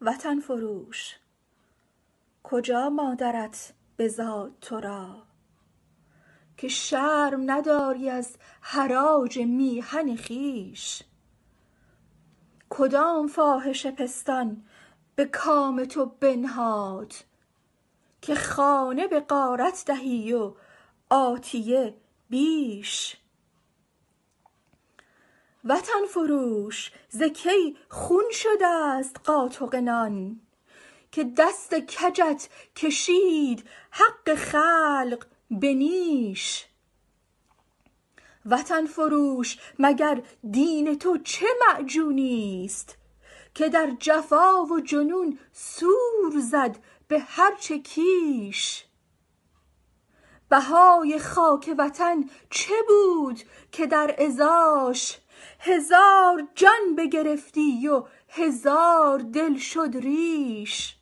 وطن فروش کجا مادرت بزاد تو را که شرم نداری از حراج میهن خیش کدام فاحشه پستان به کام تو بنهاد که خانه به غارت دهی و آتیه بیش وطن فروش زکی خون شده است قاطق نان که دست کجت کشید حق خلق به نیش وطن فروش مگر دین تو چه معجونی که در جفا و جنون سور زد به هر چه کیش بهای خاک وطن چه بود که در ازاش هزار جان بگرفتی و هزار دل شد ریش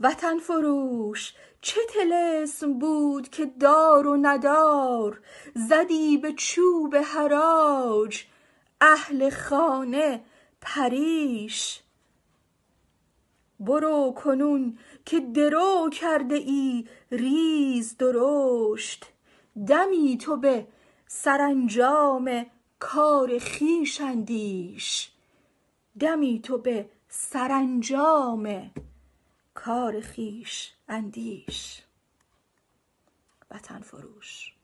وطن فروش چه تلسم بود که دار و ندار زدی به چوب حراج اهل خانه پریش برو کنون که درو کرده ای ریز درشت دمی تو به سرانجام کار خویش اندیش دمی تو به سرانجام کار خویش اندیش وطن فروش